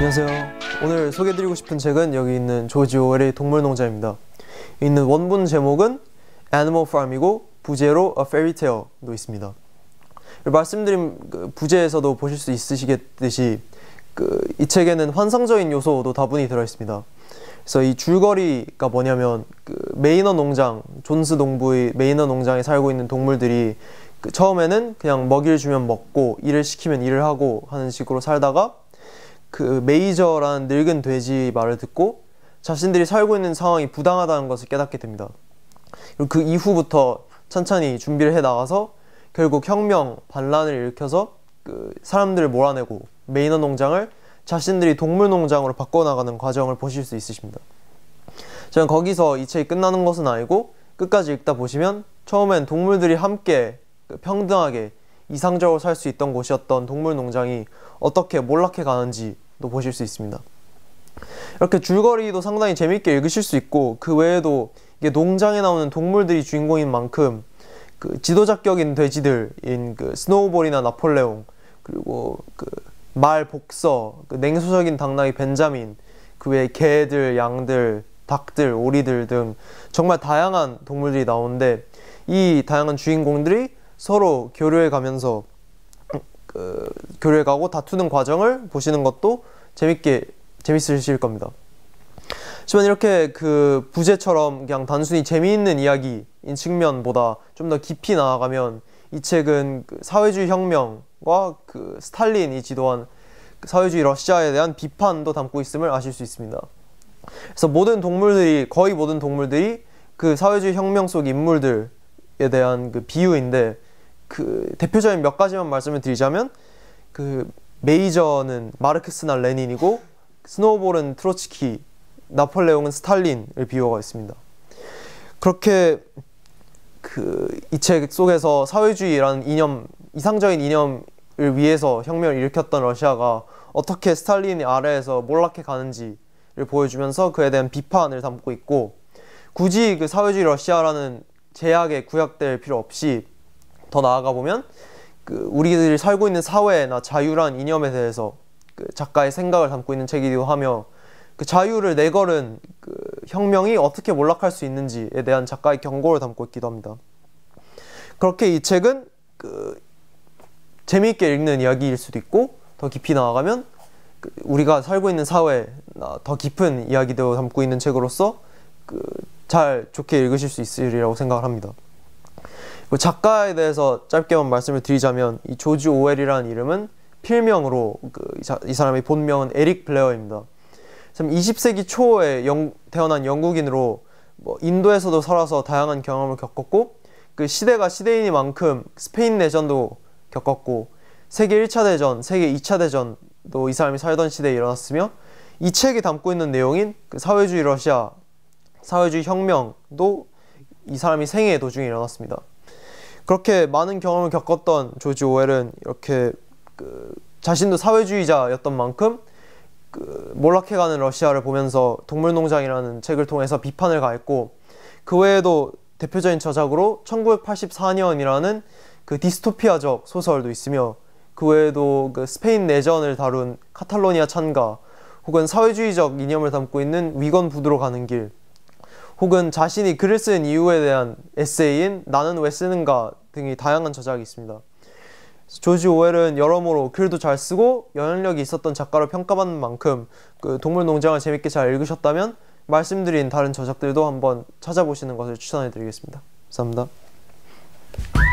안녕하세요. 오늘 소개드리고 싶은 책은 여기 있는 조지 오웰의 동물농장입니다. 있는 원본 제목은 Animal Farm이고 부제로 A Fairy Tale도 있습니다. 말씀드린 그 부제에서도 보실 수 있으시겠듯이 그이 책에는 환상적인 요소도 다분히 들어 있습니다. 그래서 이 줄거리가 뭐냐면 그 메이너 농장 존스 농부의 메이너 농장에 살고 있는 동물들이 그 처음에는 그냥 먹이를 주면 먹고 일을 시키면 일을 하고 하는 식으로 살다가 그 메이저라는 늙은 돼지 말을 듣고 자신들이 살고 있는 상황이 부당하다는 것을 깨닫게 됩니다. 그리고 그 이후부터 천천히 준비를 해 나가서 결국 혁명 반란을 일으켜서 그 사람들을 몰아내고 메이너 농장을 자신들이 동물 농장으로 바꿔나가는 과정을 보실 수 있으십니다. 저는 거기서 이 책이 끝나는 것은 아니고 끝까지 읽다 보시면 처음엔 동물들이 함께 그 평등하게 이상적으로 살 수 있던 곳이었던 동물 농장이 어떻게 몰락해 가는지 또 보실 수 있습니다. 이렇게 줄거리도 상당히 재밌게 읽으실 수 있고 그 외에도 이게 농장에 나오는 동물들이 주인공인 만큼 그 지도자격인 돼지들인 그 스노우볼이나 나폴레옹 그리고 그 말 복서 그 냉소적인 당나귀 벤자민 그 외에 개들 양들 닭들 오리들 등 정말 다양한 동물들이 나오는데 이 다양한 주인공들이 서로 교류해 가면서 그, 교회에 가고 다투는 과정을 보시는 것도 재밌게 재밌으실 겁니다. 하지만 이렇게 그 부제처럼 그냥 단순히 재미있는 이야기인 측면보다 좀 더 깊이 나아가면 이 책은 그 사회주의 혁명과 그 스탈린이 지도한 그 사회주의 러시아에 대한 비판도 담고 있음을 아실 수 있습니다. 그래서 모든 동물들이 거의 모든 동물들이 그 사회주의 혁명 속 인물들에 대한 그 비유인데 그 대표적인 몇 가지만 말씀을 드리자면 그 메이저는 마르크스나 레닌이고 스노우볼은 트로츠키, 나폴레옹은 스탈린을 비유하고 있습니다. 그렇게 그이 책 속에서 사회주의라는 이념, 이상적인 이념을 위해서 혁명을 일으켰던 러시아가 어떻게 스탈린의 아래에서 몰락해 가는지를 보여주면서 그에 대한 비판을 담고 있고 굳이 그 사회주의 러시아라는 제약에 구약될 필요 없이 더 나아가 보면 그 우리들이 살고 있는 사회나 자유란 이념에 대해서 그 작가의 생각을 담고 있는 책이기도 하며 그 자유를 내걸은 그 혁명이 어떻게 몰락할 수 있는지에 대한 작가의 경고를 담고 있기도 합니다. 그렇게 이 책은 그 재미있게 읽는 이야기일 수도 있고 더 깊이 나아가면 그 우리가 살고 있는 사회나 더 깊은 이야기도 담고 있는 책으로서 그 잘 좋게 읽으실 수 있으리라고 생각을 합니다. 그 작가에 대해서 짧게만 말씀을 드리자면 이 조지 오웰이라는 이름은 필명으로 그이 사람의 본명은 에릭 블레어입니다. 참 20세기 초에 영, 태어난 영국인으로 뭐 인도에서도 살아서 다양한 경험을 겪었고 그 시대가 시대이니만큼 스페인 내전도 겪었고 세계 1차 대전, 세계 2차 대전도 이 사람이 살던 시대에 일어났으며 이 책이 담고 있는 내용인 그 사회주의 러시아, 사회주의 혁명도 이 사람이 생애 도중에 일어났습니다. 그렇게 많은 경험을 겪었던 조지 오웰은 이렇게 그 자신도 사회주의자였던 만큼 그 몰락해가는 러시아를 보면서 동물농장이라는 책을 통해서 비판을 가했고 그 외에도 대표적인 저작으로 1984년이라는 그 디스토피아적 소설도 있으며 그 외에도 그 스페인 내전을 다룬 카탈로니아 찬가 혹은 사회주의적 이념을 담고 있는 위건 부두로 가는 길 혹은 자신이 글을 쓴 이유에 대한 에세이인 나는 왜 쓰는가 등이 다양한 저작이 있습니다. 조지 오웰은 여러모로 글도 잘 쓰고 영향력이 있었던 작가로 평가받는 만큼 그 동물농장을 재밌게 잘 읽으셨다면 말씀드린 다른 저작들도 한번 찾아보시는 것을 추천해드리겠습니다. 감사합니다.